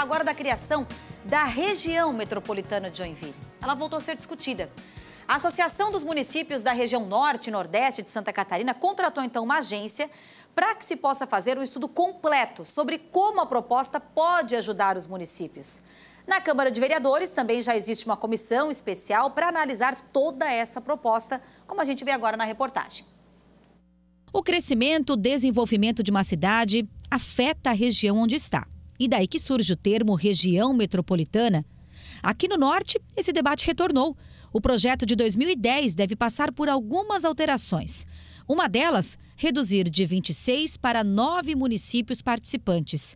agora da criação da região metropolitana de Joinville. Ela voltou a ser discutida. A Associação dos Municípios da Região Norte e Nordeste de Santa Catarina contratou então uma agência para que se possa fazer um estudo completo sobre como a proposta pode ajudar os municípios. Na Câmara de Vereadores também já existe uma comissão especial para analisar toda essa proposta, como a gente vê agora na reportagem. O crescimento, o desenvolvimento de uma cidade afeta a região onde está. E daí que surge o termo região metropolitana. Aqui no Norte, esse debate retornou. O projeto de 2010 deve passar por algumas alterações. Uma delas, reduzir de 26 para nove municípios participantes.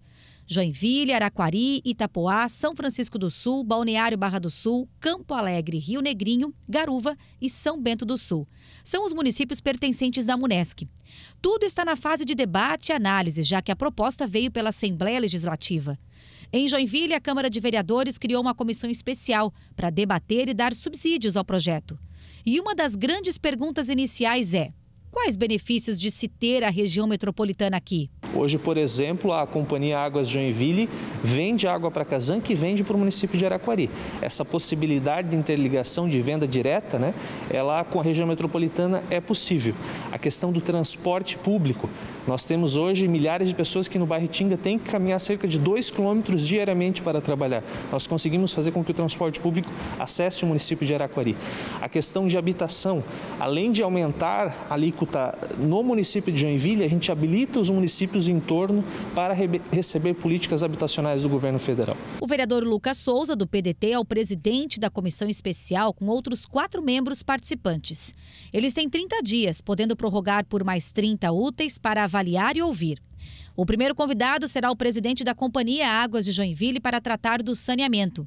Joinville, Araquari, Itapoá, São Francisco do Sul, Balneário Barra do Sul, Campo Alegre, Rio Negrinho, Garuva e São Bento do Sul. São os municípios pertencentes da Munesc. Tudo está na fase de debate e análise, já que a proposta veio pela Assembleia Legislativa. Em Joinville, a Câmara de Vereadores criou uma comissão especial para debater e dar subsídios ao projeto. E uma das grandes perguntas iniciais é: quais benefícios de se ter a região metropolitana aqui? Hoje, por exemplo, a companhia Águas Joinville vende água para Casan que vende para o município de Araquari. Essa possibilidade de interligação de venda direta, né, ela é com a região metropolitana é possível. A questão do transporte público. Nós temos hoje milhares de pessoas que no bairro Tinga têm que caminhar cerca de 2 quilômetros diariamente para trabalhar. Nós conseguimos fazer com que o transporte público acesse o município de Araquari. A questão de habitação, além de aumentar a alíquota no município de Joinville, a gente habilita os municípios entorno para receber políticas habitacionais do governo federal. O vereador Lucas Souza, do PDT, é o presidente da comissão especial com outros quatro membros participantes. Eles têm 30 dias, podendo prorrogar por mais 30 úteis para avaliar e ouvir. O primeiro convidado será o presidente da Companhia Águas de Joinville para tratar do saneamento.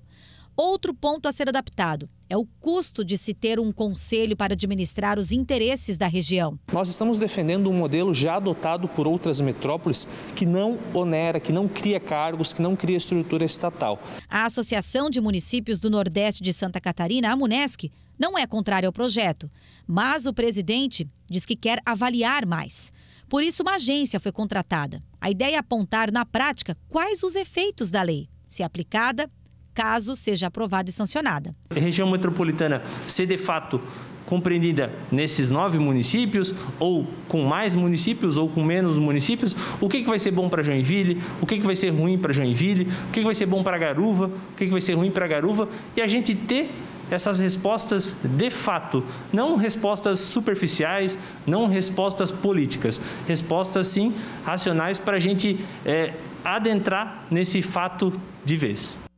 Outro ponto a ser adaptado é o custo de se ter um conselho para administrar os interesses da região. Nós estamos defendendo um modelo já adotado por outras metrópoles que não onera, que não cria cargos, que não cria estrutura estatal. A Associação de Municípios do Nordeste de Santa Catarina, a Munesc, não é contrária ao projeto, mas o presidente diz que quer avaliar mais. Por isso, uma agência foi contratada. A ideia é apontar na prática quais os efeitos da lei. Se aplicada, caso seja aprovada e sancionada. A região metropolitana ser de fato compreendida nesses nove municípios, ou com mais municípios, ou com menos municípios, o que, que vai ser bom para Joinville, o que, que vai ser ruim para Joinville, o que, que vai ser bom para Garuva, o que, que vai ser ruim para Garuva, e a gente ter essas respostas de fato, não respostas superficiais, não respostas políticas, respostas sim racionais para a gente é, adentrar nesse fato de vez.